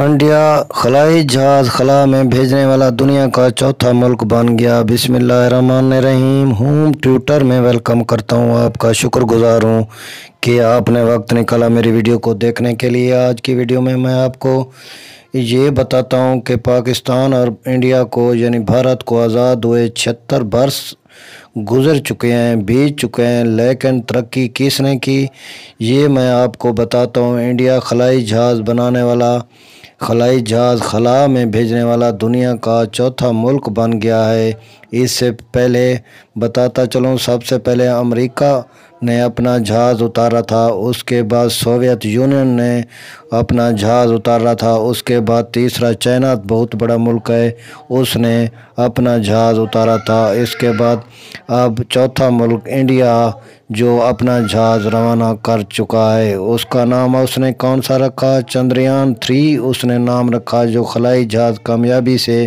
India खलाई जहाज खला में भेजने वाला दुनिया का चौथा मुल्क बन गया रहीम हूँ ट्विटर में वेलकम करता हूँ आपका शुक्रगुजार हूँ कि आपने वक्त निकाला मेरी वीडियो को देखने के लिए आज की वीडियो में मैं आपको ये बताता हूँ कि पाकिस्तान और इंडिया को यानी भारत को आज़ाद हुए छिहत्तर वर्ष गुज़र चुके हैं बीत चुके हैं लेकिन तरक्की किसने की ये मैं आपको बताता हूँ इंडिया खलाई जहाज़ बनाने वाला खलाई जहाज खला में भेजने वाला दुनिया का चौथा मुल्क बन गया है इससे पहले बताता चलूँ सबसे पहले अमेरिका ने अपना जहाज़ उतारा था उसके बाद सोवियत यूनियन ने अपना जहाज़ उतारा था उसके बाद तीसरा चाइना बहुत बड़ा मुल्क है उसने अपना जहाज़ उतारा था इसके बाद अब चौथा मुल्क इंडिया जो अपना जहाज़ रवाना कर चुका है उसका नाम उसने कौन सा रखा चंद्रयान थ्री उसने नाम रखा जो खलाई जहाज़ कामयाबी से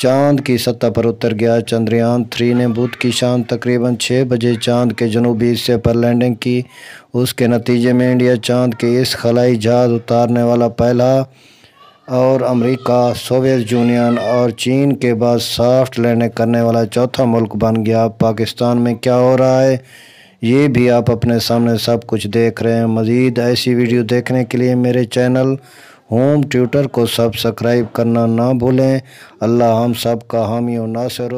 चांद की सतह पर उतर गया चंद्रयान थ्री ने बुध की शाम तकरीबन छः बजे चांद के जनूबी हिस्से पर लैंडिंग की उसके नतीजे में इंडिया चांद के इस खलाई जहाज उतारने वाला पहला और अमेरिका सोवियत यूनियन और चीन के बाद सॉफ्ट लैंडिंग करने वाला चौथा मुल्क बन गया पाकिस्तान में क्या हो रहा है ये भी आप अपने सामने सब कुछ देख रहे हैं मज़ीद ऐसी वीडियो देखने के लिए मेरे चैनल होम ट्यूटर को सब्सक्राइब करना ना भूलें अल्लाह हम सब का हामी नासर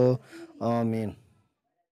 आमीन